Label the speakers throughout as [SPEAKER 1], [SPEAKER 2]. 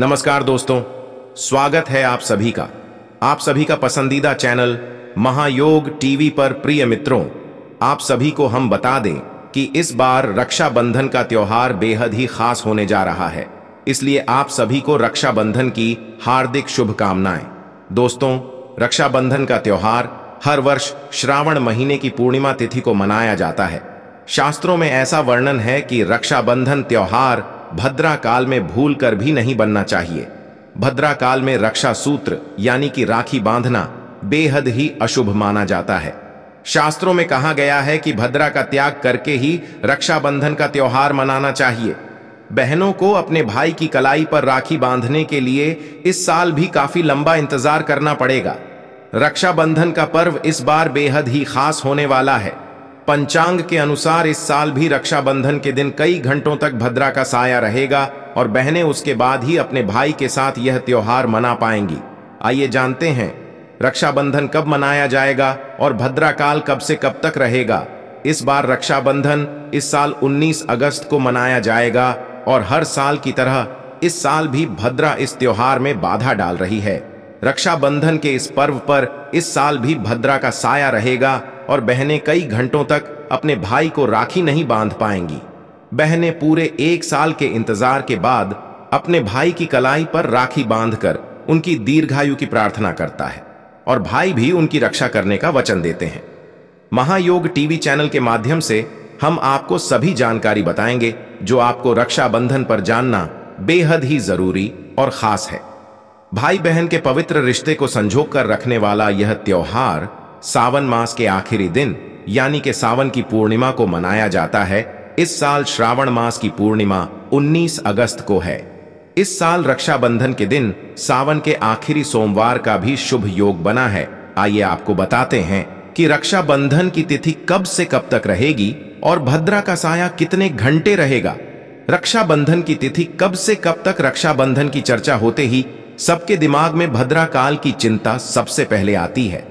[SPEAKER 1] नमस्कार दोस्तों स्वागत है आप सभी का आप सभी का पसंदीदा चैनल महायोग टीवी पर प्रिय मित्रों आप सभी को हम बता दें कि इस बार रक्षाबंधन का त्योहार बेहद ही खास होने जा रहा है इसलिए आप सभी को रक्षाबंधन की हार्दिक शुभकामनाएं दोस्तों रक्षाबंधन का त्योहार हर वर्ष श्रावण महीने की पूर्णिमा तिथि को मनाया जाता है शास्त्रों में ऐसा वर्णन है कि रक्षाबंधन त्योहार भद्रा काल में भूल कर भी नहीं बनना चाहिए भद्रा काल में रक्षा सूत्र यानी कि राखी बांधना बेहद ही अशुभ माना जाता है शास्त्रों में कहा गया है कि भद्रा का त्याग करके ही रक्षाबंधन का त्योहार मनाना चाहिए बहनों को अपने भाई की कलाई पर राखी बांधने के लिए इस साल भी काफी लंबा इंतजार करना पड़ेगा रक्षाबंधन का पर्व इस बार बेहद ही खास होने वाला है पंचांग के अनुसार इस साल भी रक्षाबंधन के दिन कई घंटों तक भद्रा का साया रहेगा और बहनें उसके बाद ही अपने भाई के साथ यह त्योहार मना पाएंगी आइए जानते हैं रक्षाबंधन कब मनाया जाएगा और भद्रा काल कब से कब तक रहेगा इस बार रक्षाबंधन इस साल 19 अगस्त को मनाया जाएगा और हर साल की तरह इस साल भी भद्रा इस त्योहार में बाधा डाल रही है रक्षाबंधन के इस पर्व पर इस साल भी भद्रा का साया रहेगा और बहनें कई घंटों तक अपने भाई को राखी नहीं बांध पाएंगी बहनें पूरे एक साल के इंतजार के बाद अपने भाई की कलाई पर राखी बांधकर उनकी दीर्घायु की प्रार्थना करता है और भाई भी उनकी रक्षा करने का वचन देते हैं महायोग टीवी चैनल के माध्यम से हम आपको सभी जानकारी बताएंगे जो आपको रक्षाबंधन पर जानना बेहद ही जरूरी और खास है भाई बहन के पवित्र रिश्ते को संजोग कर रखने वाला यह त्योहार सावन मास के आखिरी दिन यानी के सावन की पूर्णिमा को मनाया जाता है इस साल श्रावण मास की पूर्णिमा 19 अगस्त को है इस साल रक्षाबंधन के दिन सावन के आखिरी सोमवार का भी शुभ योग बना है आइए आपको बताते हैं कि रक्षाबंधन की तिथि कब से कब तक रहेगी और भद्रा का साया कितने घंटे रहेगा रक्षाबंधन की तिथि कब से कब तक रक्षाबंधन की चर्चा होते ही सबके दिमाग में भद्रा काल की चिंता सबसे पहले आती है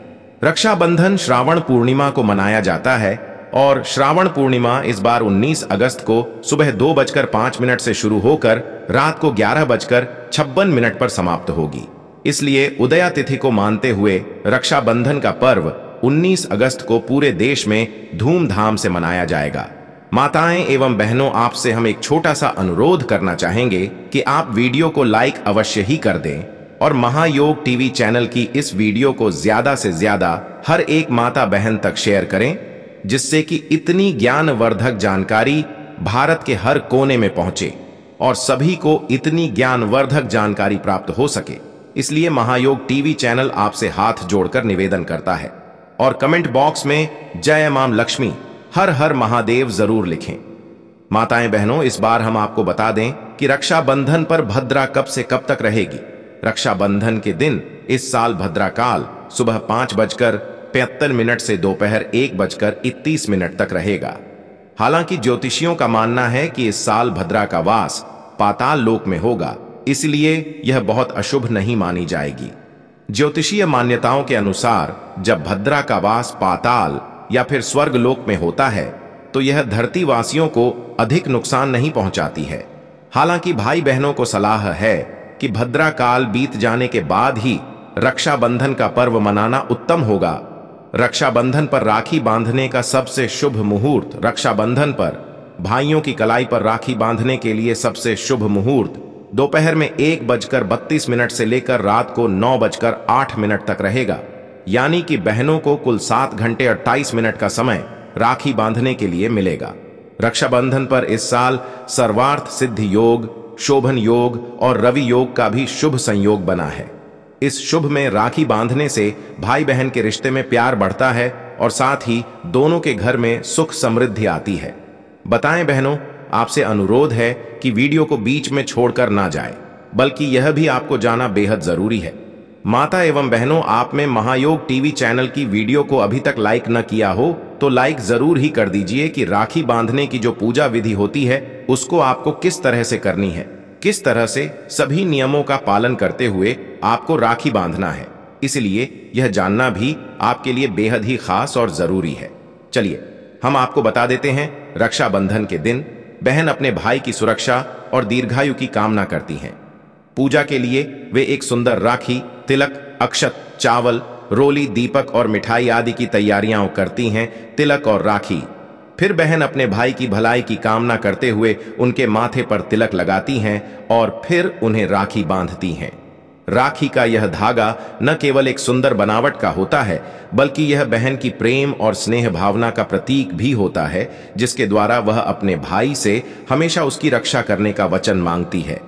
[SPEAKER 1] रक्षाबंधन श्रावण पूर्णिमा को मनाया जाता है और श्रावण पूर्णिमा इस बार 19 अगस्त को सुबह दो बजकर पांच मिनट से शुरू होकर रात को ग्यारह बजकर छप्पन मिनट पर समाप्त होगी इसलिए उदया तिथि को मानते हुए रक्षाबंधन का पर्व 19 अगस्त को पूरे देश में धूमधाम से मनाया जाएगा माताएं एवं बहनों आपसे हम एक छोटा सा अनुरोध करना चाहेंगे कि आप वीडियो को लाइक अवश्य ही कर दें और महायोग टीवी चैनल की इस वीडियो को ज्यादा से ज्यादा हर एक माता बहन तक शेयर करें जिससे कि इतनी ज्ञानवर्धक जानकारी भारत के हर कोने में पहुंचे और सभी को इतनी ज्ञानवर्धक जानकारी प्राप्त हो सके इसलिए महायोग टीवी चैनल आपसे हाथ जोड़कर निवेदन करता है और कमेंट बॉक्स में जय माम लक्ष्मी हर हर महादेव जरूर लिखें माताएं बहनों इस बार हम आपको बता दें कि रक्षाबंधन पर भद्रा कब से कब तक रहेगी रक्षाबंधन के दिन इस साल भद्राकाल सुबह पांच बजकर पचहत्तर मिनट से दोपहर एक बजकर इक्कीस मिनट तक रहेगा हालांकि ज्योतिषियों का मानना है कि इस साल भद्रा का वास पाताल लोक में होगा इसलिए यह बहुत अशुभ नहीं मानी जाएगी ज्योतिषीय मान्यताओं के अनुसार जब भद्रा का वास पाताल या फिर स्वर्ग लोक में होता है तो यह धरती वासियों को अधिक नुकसान नहीं पहुंचाती है हालांकि भाई बहनों को सलाह है कि भद्रा काल बीत जाने के बाद ही रक्षाबंधन का पर्व मनाना उत्तम होगा रक्षाबंधन पर राखी बांधने का सबसे शुभ मुहूर्त रक्षाबंधन पर भाइयों की कलाई पर राखी बांधने के लिए सबसे शुभ मुहूर्त दोपहर में एक बजकर बत्तीस मिनट से लेकर रात को नौ बजकर आठ मिनट तक रहेगा यानी कि बहनों को कुल सात घंटे अट्ठाईस मिनट का समय राखी बांधने के लिए मिलेगा रक्षाबंधन पर इस साल सर्वार्थ सिद्धि योग शोभन योग और रवि योग का भी शुभ संयोग बना है इस शुभ में राखी बांधने से भाई बहन के रिश्ते में प्यार बढ़ता है और साथ ही दोनों के घर में सुख समृद्धि आती है बताएं बहनों आपसे अनुरोध है कि वीडियो को बीच में छोड़कर ना जाए बल्कि यह भी आपको जाना बेहद जरूरी है माता एवं बहनों आप में महायोग टीवी चैनल की वीडियो को अभी तक लाइक न किया हो तो लाइक जरूर ही कर दीजिए कि राखी बांधने की जो पूजा विधि होती है उसको आपको किस तरह से करनी है किस तरह से सभी नियमों का पालन करते हुए आपको राखी बांधना है इसलिए यह जानना भी आपके लिए बेहद ही खास और जरूरी है चलिए हम आपको बता देते हैं रक्षाबंधन के दिन बहन अपने भाई की सुरक्षा और दीर्घायु की कामना करती हैं पूजा के लिए वे एक सुंदर राखी तिलक अक्षत चावल रोली दीपक और मिठाई आदि की तैयारियां करती हैं तिलक और राखी फिर बहन अपने भाई की भलाई की कामना करते हुए उनके माथे पर तिलक लगाती हैं और फिर उन्हें राखी बांधती हैं राखी का यह धागा न केवल एक सुंदर बनावट का होता है बल्कि यह बहन की प्रेम और स्नेह भावना का प्रतीक भी होता है जिसके द्वारा वह अपने भाई से हमेशा उसकी रक्षा करने का वचन मांगती है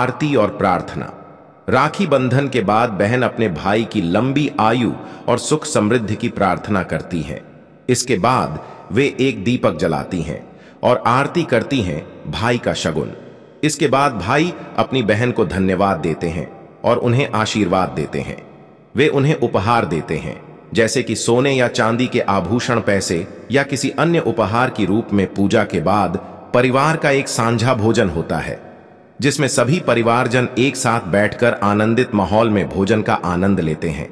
[SPEAKER 1] आरती और प्रार्थना राखी बंधन के बाद बहन अपने भाई की लंबी आयु और सुख समृद्धि की प्रार्थना करती हैं इसके बाद वे एक दीपक जलाती हैं और आरती करती हैं भाई का शगुन इसके बाद भाई अपनी बहन को धन्यवाद देते हैं और उन्हें आशीर्वाद देते हैं वे उन्हें उपहार देते हैं जैसे कि सोने या चांदी के आभूषण पैसे या किसी अन्य उपहार के रूप में पूजा के बाद परिवार का एक साझा भोजन होता है जिसमें सभी परिवारजन एक साथ बैठकर आनंदित माहौल में भोजन का आनंद लेते हैं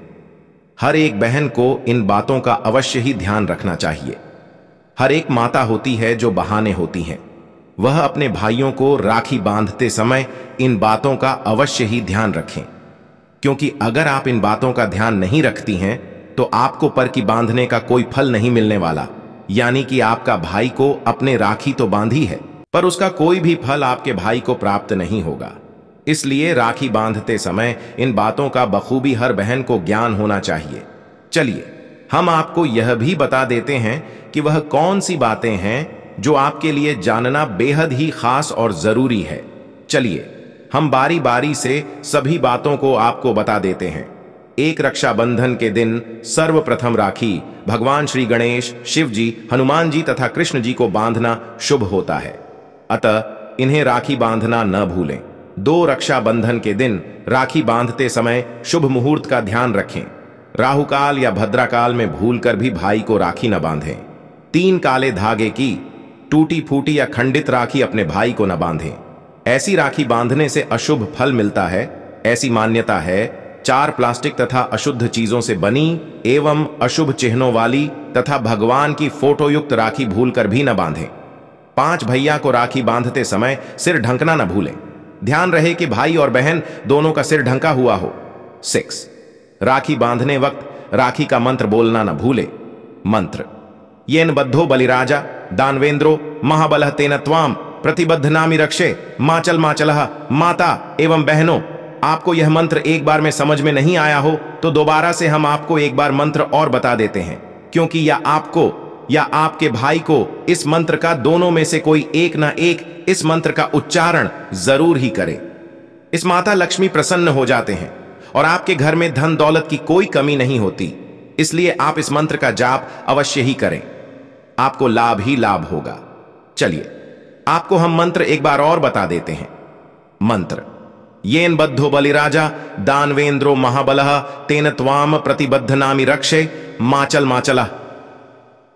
[SPEAKER 1] हर एक बहन को इन बातों का अवश्य ही ध्यान रखना चाहिए हर एक माता होती है जो बहाने होती हैं वह अपने भाइयों को राखी बांधते समय इन बातों का अवश्य ही ध्यान रखें क्योंकि अगर आप इन बातों का ध्यान नहीं रखती हैं तो आपको पर की बांधने का कोई फल नहीं मिलने वाला यानी कि आपका भाई को अपने राखी तो बांधी है पर उसका कोई भी फल आपके भाई को प्राप्त नहीं होगा इसलिए राखी बांधते समय इन बातों का बखूबी हर बहन को ज्ञान होना चाहिए चलिए हम आपको यह भी बता देते हैं कि वह कौन सी बातें हैं जो आपके लिए जानना बेहद ही खास और जरूरी है चलिए हम बारी बारी से सभी बातों को आपको बता देते हैं एक रक्षाबंधन के दिन सर्वप्रथम राखी भगवान श्री गणेश शिव जी हनुमान जी तथा कृष्ण जी को बांधना शुभ होता है अतः इन्हें राखी बांधना न भूलें दो रक्षाबंधन के दिन राखी बांधते समय शुभ मुहूर्त का ध्यान रखें राहुकाल या भद्राकाल में भूलकर भी भाई को राखी न बांधें तीन काले धागे की टूटी फूटी या खंडित राखी अपने भाई को न बांधें ऐसी राखी बांधने से अशुभ फल मिलता है ऐसी मान्यता है चार प्लास्टिक तथा अशुद्ध चीजों से बनी एवं अशुभ चिन्हों वाली तथा भगवान की फोटोयुक्त राखी भूलकर भी न बांधें पांच भैया को राखी बांधते समय सिर ढंकना ना भूलें ध्यान रहे कि भाई और बहन दोनों का सिर ढंका हुआ हो सिक्स राखी बांधने वक्त राखी का मंत्र बोलना न भूले मंत्र येन बद्धो बलिराजा दानवेंद्रो महाबल तेन त्वाम प्रतिबद्ध नामी रक्षे माचल माचलह माता एवं बहनों आपको यह मंत्र एक बार में समझ में नहीं आया हो तो दोबारा से हम आपको एक बार मंत्र और बता देते हैं क्योंकि यह आपको या आपके भाई को इस मंत्र का दोनों में से कोई एक ना एक इस मंत्र का उच्चारण जरूर ही करे इस माता लक्ष्मी प्रसन्न हो जाते हैं और आपके घर में धन दौलत की कोई कमी नहीं होती इसलिए आप इस मंत्र का जाप अवश्य ही करें आपको लाभ ही लाभ होगा चलिए आपको हम मंत्र एक बार और बता देते हैं मंत्र येन बद्धो बलिराजा दानवेंद्रो महाबल तेन त्वाम प्रतिबद्ध नामी रक्षे माचल माचला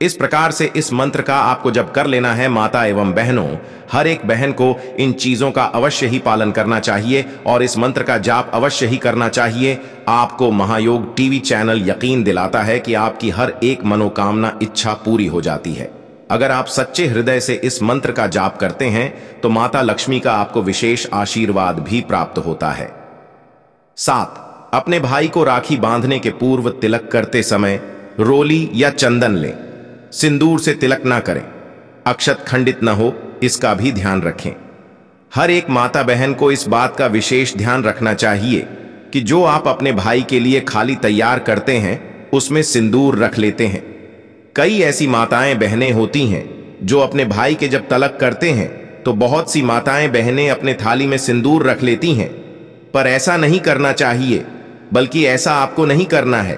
[SPEAKER 1] इस प्रकार से इस मंत्र का आपको जब कर लेना है माता एवं बहनों हर एक बहन को इन चीज़ों का अवश्य ही पालन करना चाहिए और इस मंत्र का जाप अवश्य ही करना चाहिए आपको महायोग टीवी चैनल यकीन दिलाता है कि आपकी हर एक मनोकामना इच्छा पूरी हो जाती है अगर आप सच्चे हृदय से इस मंत्र का जाप करते हैं तो माता लक्ष्मी का आपको विशेष आशीर्वाद भी प्राप्त होता है सात अपने भाई को राखी बांधने के पूर्व तिलक करते समय रोली या चंदन लें सिंदूर से तिलक ना करें अक्षत खंडित ना हो इसका भी ध्यान रखें हर एक माता बहन को इस बात का विशेष ध्यान रखना चाहिए कि जो आप अपने भाई के लिए खाली तैयार करते हैं उसमें सिंदूर रख लेते हैं कई ऐसी माताएं बहनें होती हैं जो अपने भाई के जब तलक करते हैं तो बहुत सी माताएं बहनें अपने थाली में सिंदूर रख लेती हैं पर ऐसा नहीं करना चाहिए बल्कि ऐसा आपको नहीं करना है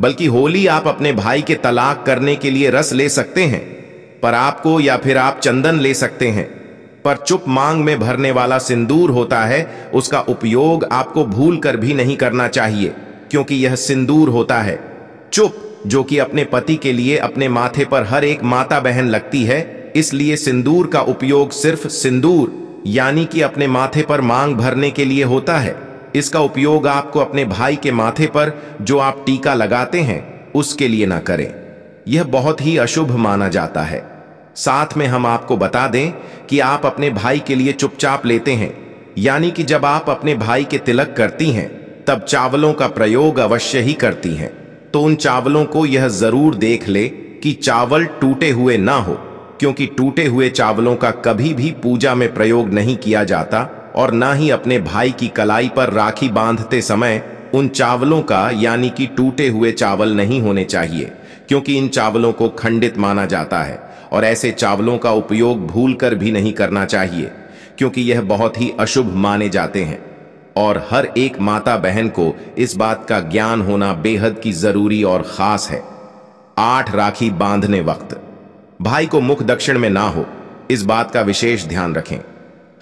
[SPEAKER 1] बल्कि होली आप अपने भाई के तलाक करने के लिए रस ले सकते हैं पर आपको या फिर आप चंदन ले सकते हैं पर चुप मांग में भरने वाला सिंदूर होता है उसका उपयोग आपको भूल कर भी नहीं करना चाहिए क्योंकि यह सिंदूर होता है चुप जो कि अपने पति के लिए अपने माथे पर हर एक माता बहन लगती है इसलिए सिंदूर का उपयोग सिर्फ सिंदूर यानी कि अपने माथे पर मांग भरने के लिए होता है इसका उपयोग आपको अपने भाई के माथे पर जो आप टीका लगाते हैं उसके लिए ना करें यह बहुत ही अशुभ माना जाता है साथ में हम आपको बता दें कि आप अपने भाई के लिए चुपचाप लेते हैं यानी कि जब आप अपने भाई के तिलक करती हैं तब चावलों का प्रयोग अवश्य ही करती हैं तो उन चावलों को यह जरूर देख ले कि चावल टूटे हुए ना हो क्योंकि टूटे हुए चावलों का कभी भी पूजा में प्रयोग नहीं किया जाता और ना ही अपने भाई की कलाई पर राखी बांधते समय उन चावलों का यानी कि टूटे हुए चावल नहीं होने चाहिए क्योंकि इन चावलों को खंडित माना जाता है और ऐसे चावलों का उपयोग भूल कर भी नहीं करना चाहिए क्योंकि यह बहुत ही अशुभ माने जाते हैं और हर एक माता बहन को इस बात का ज्ञान होना बेहद की जरूरी और खास है आठ राखी बांधने वक्त भाई को मुख दक्षिण में ना हो इस बात का विशेष ध्यान रखें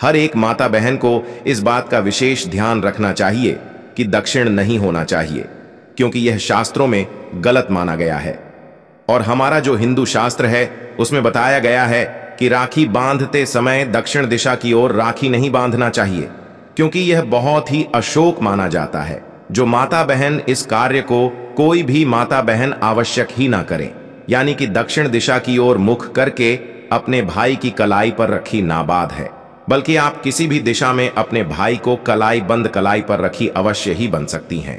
[SPEAKER 1] हर एक माता बहन को इस बात का विशेष ध्यान रखना चाहिए कि दक्षिण नहीं होना चाहिए क्योंकि यह शास्त्रों में गलत माना गया है और हमारा जो हिंदू शास्त्र है उसमें बताया गया है कि राखी बांधते समय दक्षिण दिशा की ओर राखी नहीं बांधना चाहिए क्योंकि यह बहुत ही अशोक माना जाता है जो माता बहन इस कार्य को कोई भी माता बहन आवश्यक ही ना करें यानी कि दक्षिण दिशा की ओर मुख करके अपने भाई की कलाई पर रखी नाबाद है बल्कि आप किसी भी दिशा में अपने भाई को कलाई बंद कलाई पर रखी अवश्य ही बन सकती हैं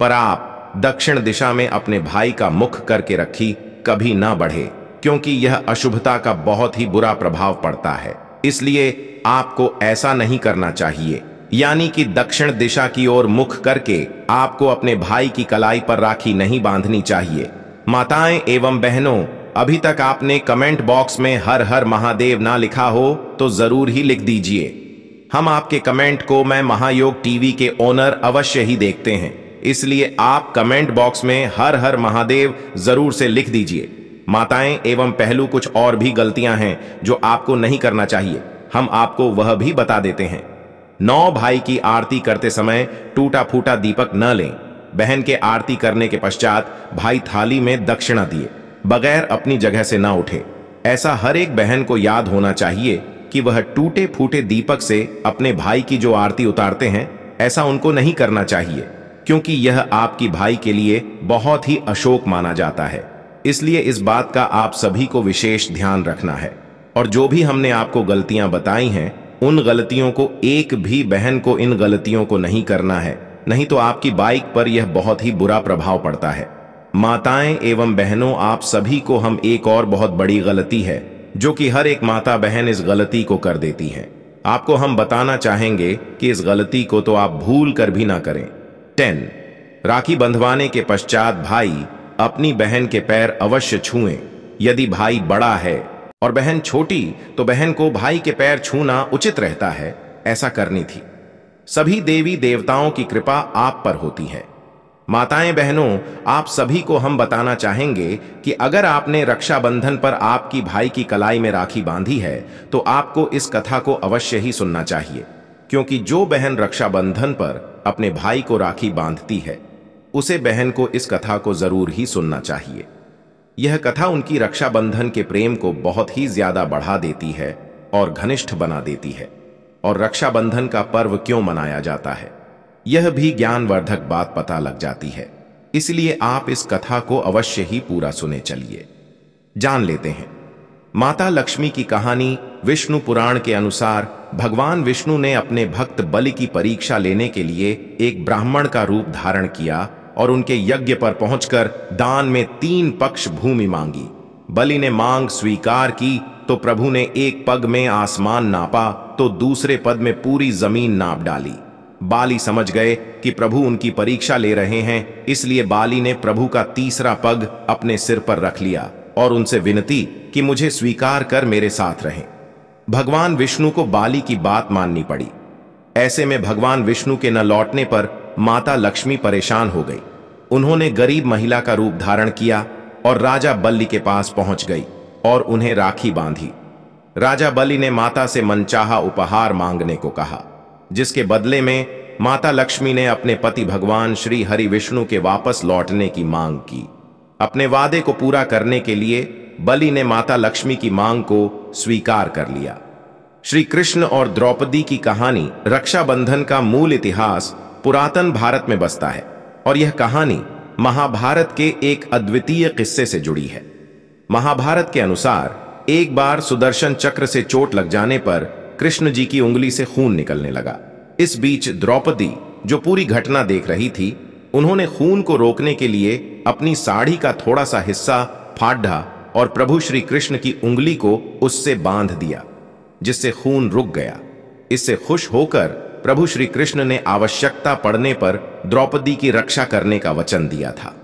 [SPEAKER 1] पर आप दक्षिण दिशा में अपने भाई का मुख करके रखी कभी ना बढ़े क्योंकि यह अशुभता का बहुत ही बुरा प्रभाव पड़ता है इसलिए आपको ऐसा नहीं करना चाहिए यानी कि दक्षिण दिशा की ओर मुख करके आपको अपने भाई की कलाई पर राखी नहीं बांधनी चाहिए माताएं एवं बहनों अभी तक आपने कमेंट बॉक्स में हर हर महादेव ना लिखा हो तो जरूर ही लिख दीजिए हम आपके कमेंट को मैं महायोग टीवी के ओनर अवश्य ही देखते हैं इसलिए आप कमेंट बॉक्स में हर हर महादेव जरूर से लिख दीजिए माताएं एवं पहलू कुछ और भी गलतियां हैं जो आपको नहीं करना चाहिए हम आपको वह भी बता देते हैं नौ भाई की आरती करते समय टूटा फूटा दीपक न लें बहन के आरती करने के पश्चात भाई थाली में दक्षिणा दिए बगैर अपनी जगह से ना उठे ऐसा हर एक बहन को याद होना चाहिए कि वह टूटे फूटे दीपक से अपने भाई की जो आरती उतारते हैं ऐसा उनको नहीं करना चाहिए क्योंकि यह आपकी भाई के लिए बहुत ही अशोक माना जाता है इसलिए इस बात का आप सभी को विशेष ध्यान रखना है और जो भी हमने आपको गलतियां बताई हैं उन गलतियों को एक भी बहन को इन गलतियों को नहीं करना है नहीं तो आपकी बाइक पर यह बहुत ही बुरा प्रभाव पड़ता है माताएं एवं बहनों आप सभी को हम एक और बहुत बड़ी गलती है जो कि हर एक माता बहन इस गलती को कर देती है आपको हम बताना चाहेंगे कि इस गलती को तो आप भूल कर भी ना करें टेन राखी बंधवाने के पश्चात भाई अपनी बहन के पैर अवश्य छुएं यदि भाई बड़ा है और बहन छोटी तो बहन को भाई के पैर छूना उचित रहता है ऐसा करनी थी सभी देवी देवताओं की कृपा आप पर होती है माताएं बहनों आप सभी को हम बताना चाहेंगे कि अगर आपने रक्षाबंधन पर आपकी भाई की कलाई में राखी बांधी है तो आपको इस कथा को अवश्य ही सुनना चाहिए क्योंकि जो बहन रक्षाबंधन पर अपने भाई को राखी बांधती है उसे बहन को इस कथा को जरूर ही सुनना चाहिए यह कथा उनकी रक्षाबंधन के प्रेम को बहुत ही ज्यादा बढ़ा देती है और घनिष्ठ बना देती है और रक्षाबंधन का पर्व क्यों मनाया जाता है यह भी ज्ञानवर्धक बात पता लग जाती है इसलिए आप इस कथा को अवश्य ही पूरा सुने चलिए जान लेते हैं माता लक्ष्मी की कहानी विष्णु पुराण के अनुसार भगवान विष्णु ने अपने भक्त बलि की परीक्षा लेने के लिए एक ब्राह्मण का रूप धारण किया और उनके यज्ञ पर पहुंचकर दान में तीन पक्ष भूमि मांगी बलि ने मांग स्वीकार की तो प्रभु ने एक पग में आसमान नापा तो दूसरे पद में पूरी जमीन नाप डाली बाली समझ गए कि प्रभु उनकी परीक्षा ले रहे हैं इसलिए बाली ने प्रभु का तीसरा पग अपने सिर पर रख लिया और उनसे विनती कि मुझे स्वीकार कर मेरे साथ रहें भगवान विष्णु को बाली की बात माननी पड़ी ऐसे में भगवान विष्णु के न लौटने पर माता लक्ष्मी परेशान हो गई उन्होंने गरीब महिला का रूप धारण किया और राजा बल्ली के पास पहुंच गई और उन्हें राखी बांधी राजा बलि ने माता से मनचाहा उपहार मांगने को कहा जिसके बदले में माता लक्ष्मी ने अपने पति भगवान श्री हरि विष्णु के वापस लौटने की मांग की अपने वादे को पूरा करने के लिए बलि ने माता लक्ष्मी की मांग को स्वीकार कर लिया श्री कृष्ण और द्रौपदी की कहानी रक्षाबंधन का मूल इतिहास पुरातन भारत में बसता है और यह कहानी महाभारत के एक अद्वितीय किस्से से जुड़ी है महाभारत के अनुसार एक बार सुदर्शन चक्र से चोट लग जाने पर कृष्ण जी की उंगली से खून निकलने लगा इस बीच द्रौपदी जो पूरी घटना देख रही थी उन्होंने खून को रोकने के लिए अपनी साड़ी का थोड़ा सा हिस्सा फाढ़ा और प्रभु श्री कृष्ण की उंगली को उससे बांध दिया जिससे खून रुक गया इससे खुश होकर प्रभु श्री कृष्ण ने आवश्यकता पड़ने पर द्रौपदी की रक्षा करने का वचन दिया था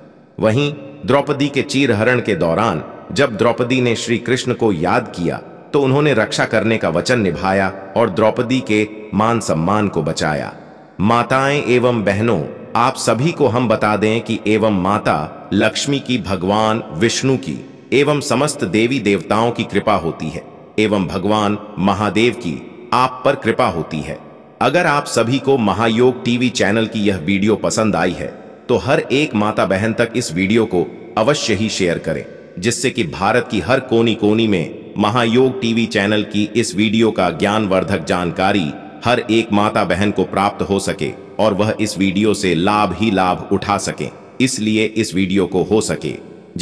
[SPEAKER 1] वहीं द्रौपदी के चीरहरण के दौरान जब द्रौपदी ने श्री कृष्ण को याद किया तो उन्होंने रक्षा करने का वचन निभाया और द्रौपदी के मान सम्मान को बचाया माताएं एवं बहनों आप सभी को हम बता दें कि एवं माता लक्ष्मी की भगवान विष्णु की एवं समस्त देवी देवताओं की कृपा होती है एवं भगवान महादेव की आप पर कृपा होती है अगर आप सभी को महायोग टीवी चैनल की यह वीडियो पसंद आई है तो हर एक माता बहन तक इस वीडियो को अवश्य ही शेयर करें जिससे कि भारत की हर कोनी कोनी में महायोग टीवी चैनल की इस वीडियो का ज्ञानवर्धक जानकारी हर एक माता बहन को प्राप्त हो सके और वह इस वीडियो से लाभ ही लाभ उठा सके इसलिए इस वीडियो को हो सके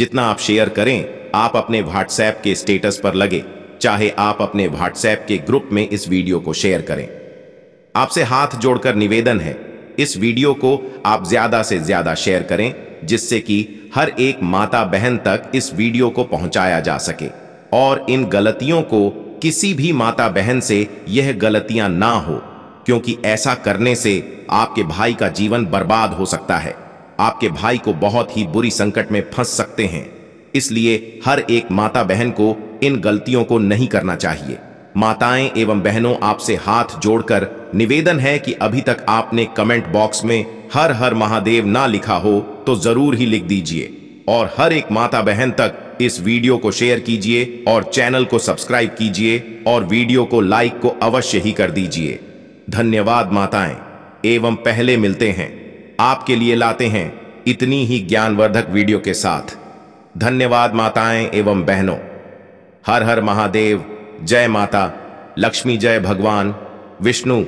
[SPEAKER 1] जितना आप शेयर करें आप अपने व्हाट्सएप के स्टेटस पर लगे चाहे आप अपने व्हाट्सएप के ग्रुप में इस वीडियो को शेयर करें आपसे हाथ जोड़कर निवेदन है इस वीडियो को आप ज्यादा से ज्यादा शेयर करें जिससे कि हर एक माता बहन तक इस वीडियो को पहुंचाया जा सके और इन गलतियों को किसी भी माता बहन से यह गलतियां ना हो क्योंकि ऐसा करने से आपके भाई का जीवन बर्बाद हो सकता है आपके भाई को बहुत ही बुरी संकट में फंस सकते हैं इसलिए हर एक माता बहन को इन गलतियों को नहीं करना चाहिए माताएं एवं बहनों आपसे हाथ जोड़कर निवेदन है कि अभी तक आपने कमेंट बॉक्स में हर हर महादेव ना लिखा हो तो जरूर ही लिख दीजिए और हर एक माता बहन तक इस वीडियो को शेयर कीजिए और चैनल को सब्सक्राइब कीजिए और वीडियो को लाइक को अवश्य ही कर दीजिए धन्यवाद माताएं एवं पहले मिलते हैं आपके लिए लाते हैं इतनी ही ज्ञानवर्धक वीडियो के साथ धन्यवाद माताएं एवं बहनों हर हर महादेव जय माता लक्ष्मी जय भगवान विष्णु